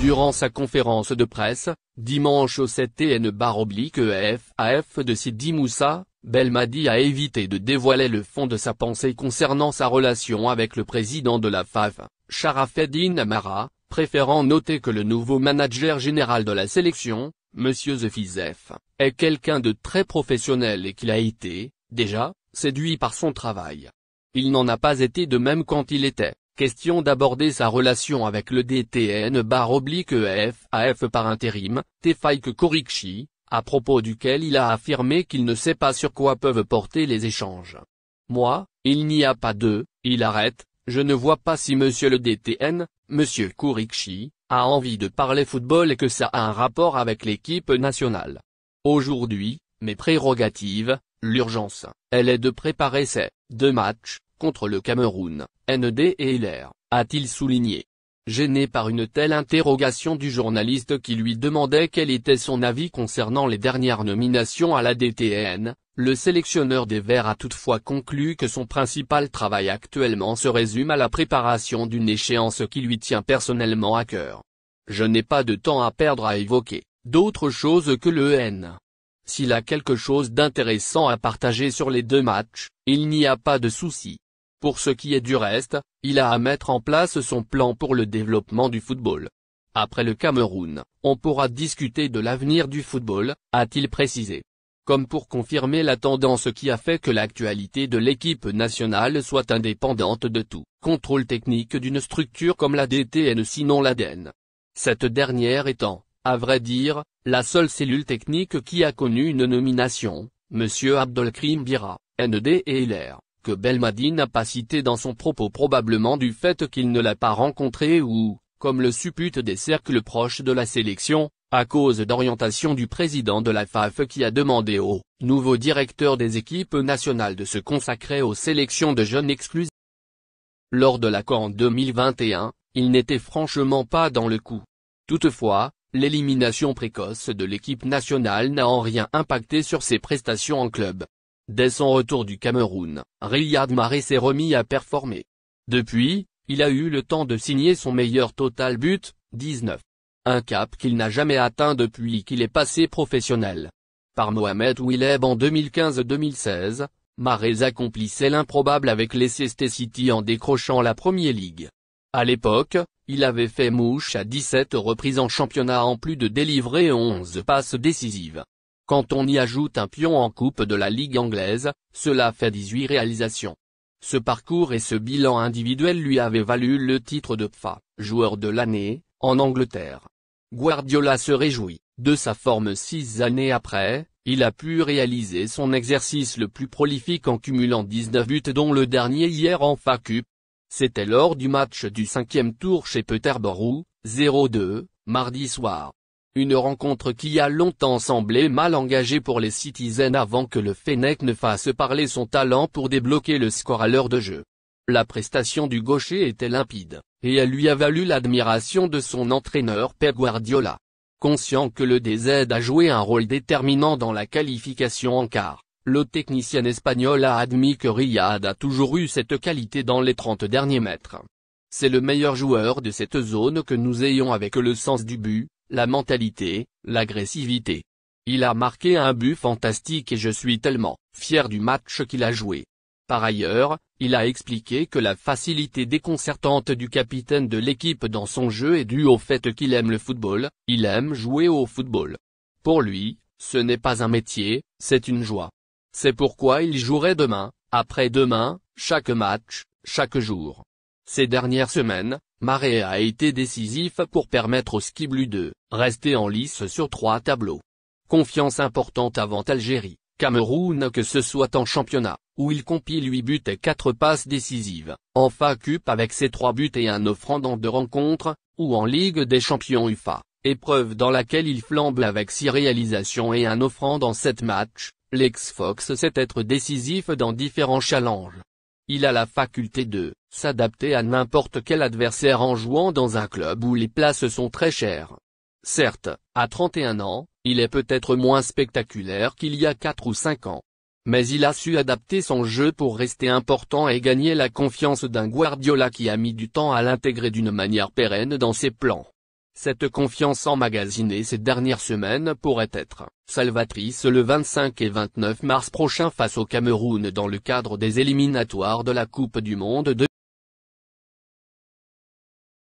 Durant sa conférence de presse, dimanche au 7 tn oblique faf de Sidi Moussa, Belmadi a évité de dévoiler le fond de sa pensée concernant sa relation avec le président de la FAF, Sharafeddin Amara, préférant noter que le nouveau manager général de la sélection, Monsieur Zefizef, est quelqu'un de très professionnel et qu'il a été, déjà, séduit par son travail. Il n'en a pas été de même quand il était, question d'aborder sa relation avec le DTN bar oblique FAF e par intérim, Tefaik Korikchi, à propos duquel il a affirmé qu'il ne sait pas sur quoi peuvent porter les échanges. Moi, il n'y a pas deux, il arrête, je ne vois pas si monsieur le DTN, monsieur Kourikchi, a envie de parler football et que ça a un rapport avec l'équipe nationale. Aujourd'hui, mes prérogatives, l'urgence, elle est de préparer ces deux matchs, contre le Cameroun, ND et LR, a-t-il souligné gêné par une telle interrogation du journaliste qui lui demandait quel était son avis concernant les dernières nominations à la DTN, le sélectionneur des Verts a toutefois conclu que son principal travail actuellement se résume à la préparation d'une échéance qui lui tient personnellement à cœur. Je n'ai pas de temps à perdre à évoquer, d'autres choses que le N. S'il a quelque chose d'intéressant à partager sur les deux matchs, il n'y a pas de souci. Pour ce qui est du reste, il a à mettre en place son plan pour le développement du football. Après le Cameroun, on pourra discuter de l'avenir du football, a-t-il précisé. Comme pour confirmer la tendance qui a fait que l'actualité de l'équipe nationale soit indépendante de tout contrôle technique d'une structure comme la DTN sinon l'ADN. Cette dernière étant, à vrai dire, la seule cellule technique qui a connu une nomination, M. Abdelkrim Bira, ND et LR que Belmadi n'a pas cité dans son propos probablement du fait qu'il ne l'a pas rencontré ou, comme le suppute des cercles proches de la sélection, à cause d'orientation du président de la FAF qui a demandé au nouveau directeur des équipes nationales de se consacrer aux sélections de jeunes exclus. Lors de l'accord en 2021, il n'était franchement pas dans le coup. Toutefois, l'élimination précoce de l'équipe nationale n'a en rien impacté sur ses prestations en club. Dès son retour du Cameroun, Riyad Mahrez s'est remis à performer. Depuis, il a eu le temps de signer son meilleur total but, 19. Un cap qu'il n'a jamais atteint depuis qu'il est passé professionnel. Par Mohamed Willeb en 2015-2016, Mahrez accomplissait l'improbable avec Leicester City en décrochant la Premier League. À l'époque, il avait fait mouche à 17 reprises en championnat en plus de délivrer 11 passes décisives. Quand on y ajoute un pion en Coupe de la Ligue anglaise, cela fait 18 réalisations. Ce parcours et ce bilan individuel lui avaient valu le titre de PFA, joueur de l'année, en Angleterre. Guardiola se réjouit, de sa forme six années après, il a pu réaliser son exercice le plus prolifique en cumulant 19 buts dont le dernier hier en FA Cup. C'était lors du match du cinquième tour chez Peterborough, 0-2, mardi soir. Une rencontre qui a longtemps semblé mal engagée pour les Citizens avant que le Fennec ne fasse parler son talent pour débloquer le score à l'heure de jeu. La prestation du gaucher était limpide, et elle lui a valu l'admiration de son entraîneur Pep Guardiola. Conscient que le DZ a joué un rôle déterminant dans la qualification en quart, le technicien espagnol a admis que Riyad a toujours eu cette qualité dans les 30 derniers mètres. C'est le meilleur joueur de cette zone que nous ayons avec le sens du but, la mentalité, l'agressivité. Il a marqué un but fantastique et je suis tellement fier du match qu'il a joué. Par ailleurs, il a expliqué que la facilité déconcertante du capitaine de l'équipe dans son jeu est due au fait qu'il aime le football, il aime jouer au football. Pour lui, ce n'est pas un métier, c'est une joie. C'est pourquoi il jouerait demain, après-demain, chaque match, chaque jour. Ces dernières semaines, Marais a été décisif pour permettre au Skiblu de rester en lice sur trois tableaux. Confiance importante avant Algérie, Cameroun que ce soit en championnat, où il compile huit buts et quatre passes décisives, en FA Cup avec ses trois buts et un offrande dans deux rencontres, ou en Ligue des Champions UFA, épreuve dans laquelle il flambe avec six réalisations et un offrant en sept matchs, l'ex-Fox sait être décisif dans différents challenges. Il a la faculté de S'adapter à n'importe quel adversaire en jouant dans un club où les places sont très chères. Certes, à 31 ans, il est peut-être moins spectaculaire qu'il y a 4 ou 5 ans. Mais il a su adapter son jeu pour rester important et gagner la confiance d'un Guardiola qui a mis du temps à l'intégrer d'une manière pérenne dans ses plans. Cette confiance emmagasinée ces dernières semaines pourrait être salvatrice le 25 et 29 mars prochain face au Cameroun dans le cadre des éliminatoires de la Coupe du Monde de